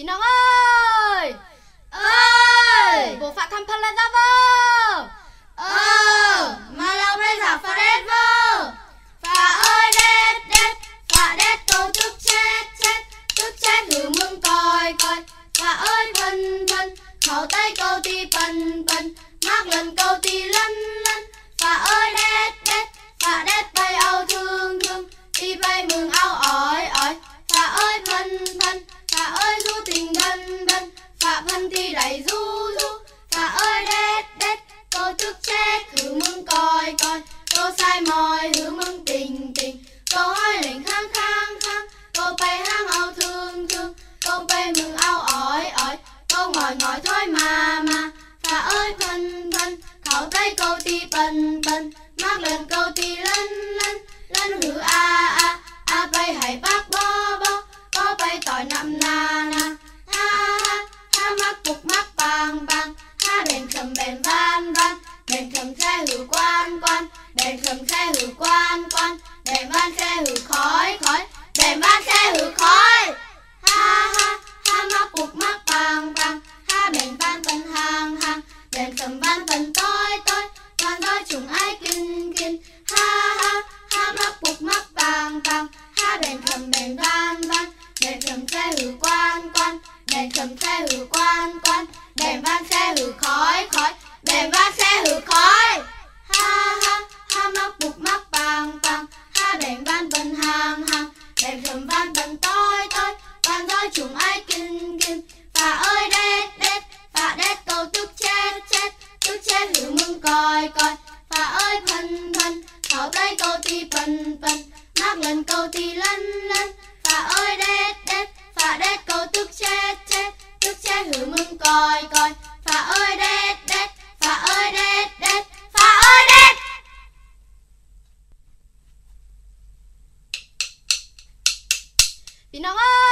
Tí nóng ơi ơi Bộ phạ thăm phân lên ra vô Ờ Mà lòng lên giả phạ đét vô Phạ ơi đét đét Phạ đét câu tức chết chết Tức chết thử mừng coi coi Phạ ơi phân phân Khẩu tay câu ti phân phân Mắc lần câu ti lên thân thì lại ru ru Thà ơi đét đét Tôi trước chết hứ mừng coi coi Tôi sai mồi hứ mừng tình tình Tôi hỏi lệnh khang khang khang Tôi bay hang ao thương thương Tôi bay mừng ao ỏi ỏi Tôi ngồi ngồi thôi mà mà Thà ơi thân thân Khảo tay câu ti bần bần Mắc lần câu ti lắm khầm bèn van van bèn thầm khe hử quan quan bèn thầm khe hử quan quan bèn van khe hử khói khói bèn van khe hử khói ha ha ha mắc bục mắc bằng bằng, ha bèn van tần hàng hàng bèn thầm van tần tối tối van tối chúng ai kinh kinh ha ha ha mắc bục mắc bằng bằng, ha bèn thầm bèn van thì lăn lăn Phà ơi đét đét Phà đét cô tức chết chết Tức chết hử mừng còi còi Phà ơi đét đét Phà ơi đét đét Phà ơi đét Vì nó ơi